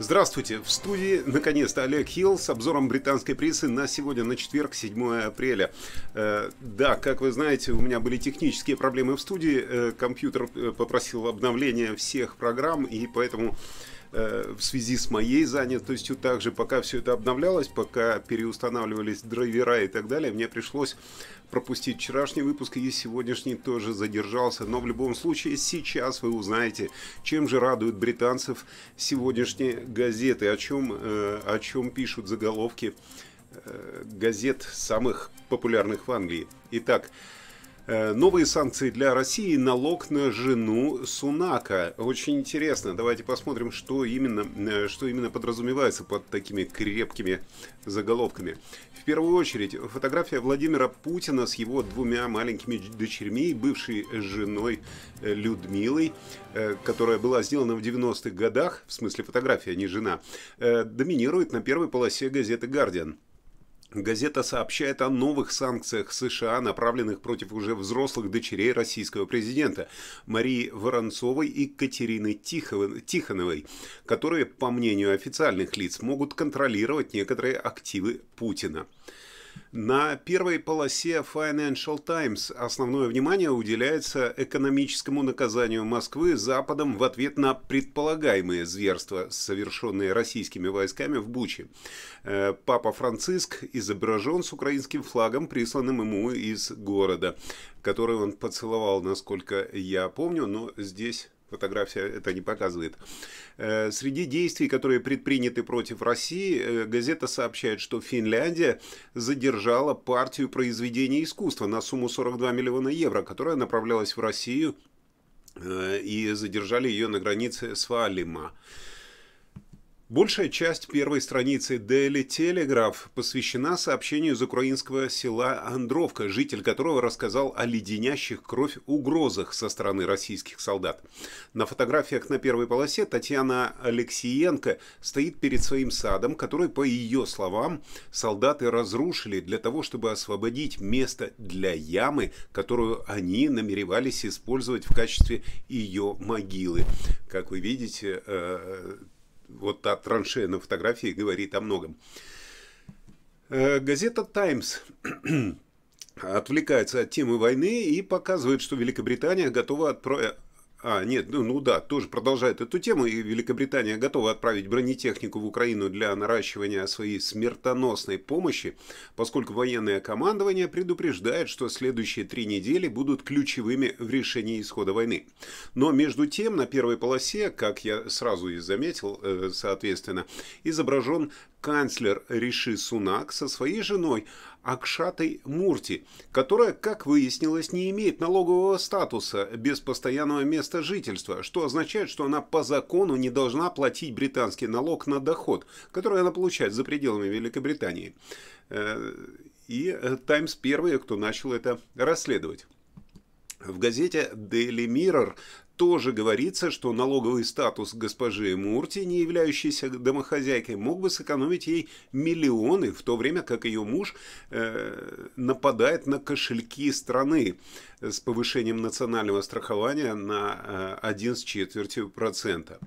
Здравствуйте! В студии, наконец-то, Олег Хилл с обзором британской прессы на сегодня, на четверг, 7 апреля. Э, да, как вы знаете, у меня были технические проблемы в студии. Э, компьютер э, попросил обновления всех программ, и поэтому Э, в связи с моей занятостью также, пока все это обновлялось, пока переустанавливались драйвера и так далее, мне пришлось пропустить вчерашний выпуск и сегодняшний тоже задержался. Но в любом случае сейчас вы узнаете, чем же радуют британцев сегодняшние газеты, о чем, э, о чем пишут заголовки э, газет самых популярных в Англии. Итак, Э, новые санкции для России, налог на жену Сунака. Очень интересно. Давайте посмотрим, что именно, э, что именно подразумевается под такими крепкими заголовками. В первую очередь, фотография Владимира Путина с его двумя маленькими дочерьми и бывшей женой э, Людмилой, которая была сделана в 90-х годах, в смысле фотография, а не жена, доминирует на первой полосе газеты «Гардиан». Газета сообщает о новых санкциях США, направленных против уже взрослых дочерей российского президента Марии Воронцовой и Катерины Тихоновой, которые, по мнению официальных лиц, могут контролировать некоторые активы Путина. На первой полосе Financial Times основное внимание уделяется экономическому наказанию Москвы Западом в ответ на предполагаемые зверства, совершенные российскими войсками в Буче. Э, папа Франциск изображен с украинским флагом, присланным ему из города, который он поцеловал, насколько я помню, но здесь фотография это не показывает. Э, среди действий, которые предприняты против России, э, газета сообщает, что Финляндия задержала партию произведений искусства на сумму 42 миллиона евро, которая направлялась в Россию э, и задержали ее на границе с Валима. Большая часть первой страницы Daily Telegraph посвящена сообщению из украинского села Андровка, житель которого рассказал о леденящих кровь угрозах со стороны российских солдат. На фотографиях на первой полосе Татьяна Алексиенко стоит перед своим садом, который, по ее словам, солдаты разрушили для того, чтобы освободить место для ямы, которую они намеревались использовать в качестве ее могилы. Как вы видите, э, вот та траншея на фотографии говорит о многом. Э, газета «Таймс» отвлекается от темы войны и показывает, что Великобритания готова отправить. А, нет, ну, ну да, тоже продолжает эту тему, и Великобритания готова отправить бронетехнику в Украину для наращивания своей смертоносной помощи, поскольку военное командование предупреждает, что следующие три недели будут ключевыми в решении исхода войны. Но между тем на первой полосе, как я сразу и заметил, э, соответственно, изображен канцлер Риши Сунак со своей женой, Акшатой Мурти, которая, как выяснилось, не имеет налогового статуса без постоянного места жительства, что означает, что она по закону не должна платить британский налог на доход, который она получает за пределами Великобритании. Э, и э, Таймс первые, кто начал это расследовать. В газете Daily Mirror тоже говорится, что налоговый статус госпожи Мурти, не являющейся домохозяйкой, мог бы сэкономить ей миллионы, в то время как ее муж э, нападает на кошельки страны с повышением национального страхования на э, 1 с четвертью процента.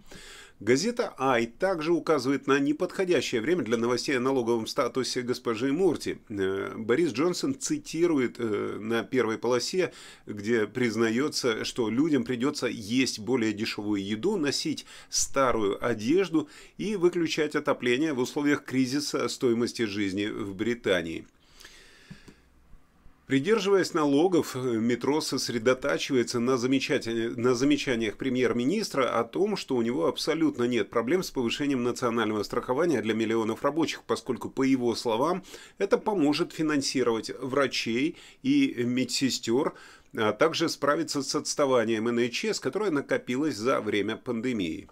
Газета «Ай» также указывает на неподходящее время для новостей о налоговом статусе госпожи Мурти. Э, Борис Джонсон цитирует э, на первой полосе, где признается, что людям придется есть более дешевую еду, носить старую одежду и выключать отопление в условиях кризиса стоимости жизни в Британии. Придерживаясь налогов, э, метро сосредотачивается на, замечания, на замечаниях премьер-министра о том, что у него абсолютно нет проблем с повышением национального страхования для миллионов рабочих, поскольку, по его словам, это поможет финансировать врачей и медсестер, а также справиться с отставанием НХС, которое накопилось за время пандемии.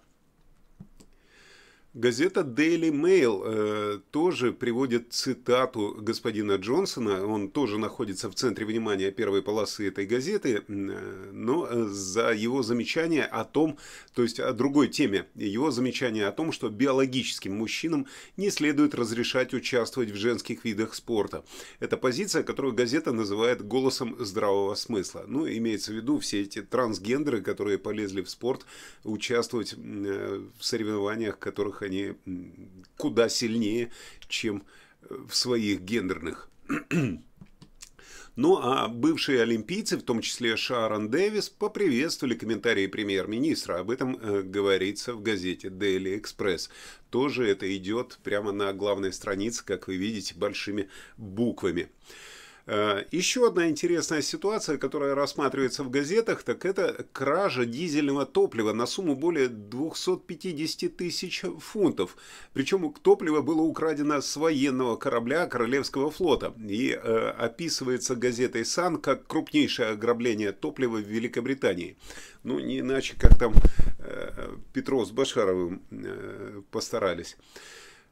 Газета Daily Mail э, тоже приводит цитату господина Джонсона. Он тоже находится в центре внимания первой полосы этой газеты, э, но э, за его замечание о том, то есть о другой теме, его замечание о том, что биологическим мужчинам не следует разрешать участвовать в женских видах спорта. Это позиция, которую газета называет голосом здравого смысла. Ну, имеется в виду все эти трансгендеры, которые полезли в спорт, участвовать э, в соревнованиях, которых они куда сильнее, чем э, в своих гендерных. Ну а бывшие олимпийцы, в том числе Шарон Дэвис, поприветствовали комментарии премьер-министра. Об этом э, говорится в газете Daily Express. Тоже это идет прямо на главной странице, как вы видите, большими буквами. Э, Еще одна интересная ситуация, которая рассматривается в газетах, так это кража дизельного топлива на сумму более 250 тысяч фунтов. Причем топливо было украдено с военного корабля Королевского флота. И э, описывается газетой «Сан» как крупнейшее ограбление топлива в Великобритании. Ну, не иначе, как там э, Петро с Башаровым э, постарались.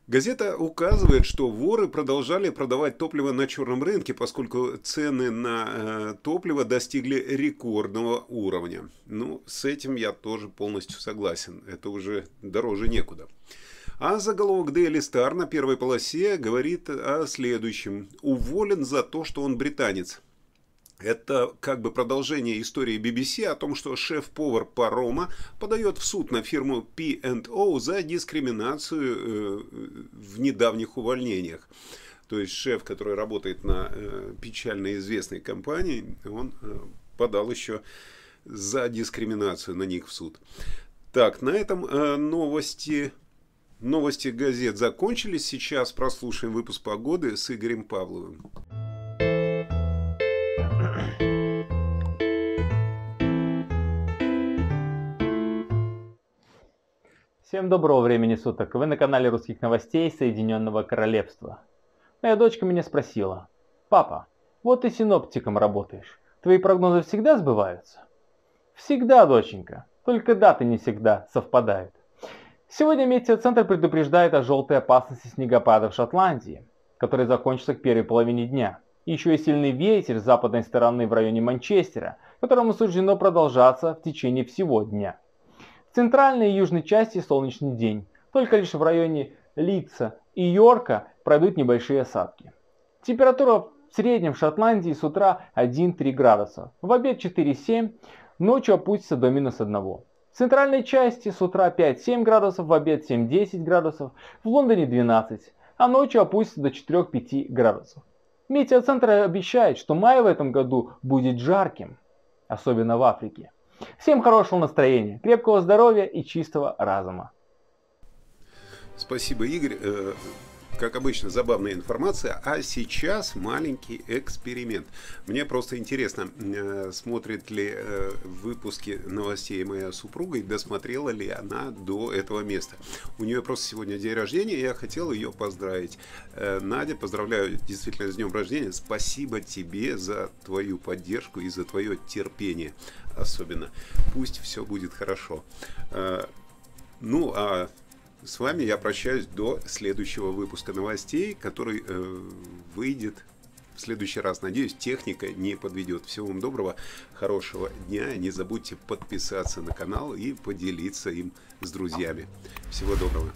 Газета указывает, что воры продолжали продавать топливо на черном рынке, поскольку цены на э, топливо достигли рекордного уровня. Ну, с этим я тоже полностью согласен. Это уже дороже некуда. А заголовок Daily Star на первой полосе говорит о следующем. Уволен за то, что он британец. Это как бы продолжение истории BBC о том, что шеф-повар парома подает в суд на фирму P&O за дискриминацию э, в недавних увольнениях. То есть шеф, который работает на э, печально известной компании, он э, подал еще за дискриминацию на них в суд. Так, на этом новости, новости газет закончились. Сейчас прослушаем выпуск погоды с Игорем Павловым. Всем доброго времени суток. Вы на канале русских новостей Соединенного Королевства. Моя дочка меня спросила. Папа, вот и синоптиком работаешь. Твои прогнозы всегда сбываются? Всегда, доченька. Только даты не всегда совпадают. Сегодня метеоцентр предупреждает о желтой опасности снегопада в Шотландии, который закончится к первой половине дня. И еще и сильный ветер с западной стороны в районе Манчестера, которому суждено продолжаться в течение всего дня. В центральной и южной части солнечный день, только лишь в районе Литца и Йорка пройдут небольшие осадки. Температура в среднем в Шотландии с утра 1-3 градуса, в обед 4-7, ночью опустится до минус 1. В центральной части с утра 5-7 градусов, в обед 7-10 градусов, в Лондоне 12, а ночью опустится до 4-5 градусов. Метеоцентр обещает, что май в этом году будет жарким, особенно в Африке. Всем хорошего настроения, крепкого здоровья и чистого разума. Спасибо, Игорь. Э, как обычно, забавная информация, а сейчас маленький эксперимент. Мне просто интересно, э, смотрит ли э, выпуски новостей моя супруга и досмотрела ли она до этого места. У нее просто сегодня день рождения, и я хотел ее поздравить. Э, Надя, поздравляю действительно с днем рождения. Спасибо тебе за твою поддержку и за твое терпение особенно. Пусть все будет хорошо. Ну, а с вами я прощаюсь до следующего выпуска новостей, который э, выйдет в следующий раз. Надеюсь, техника не подведет. Всего вам доброго, хорошего дня. Не забудьте подписаться на канал и поделиться им с друзьями. Всего доброго.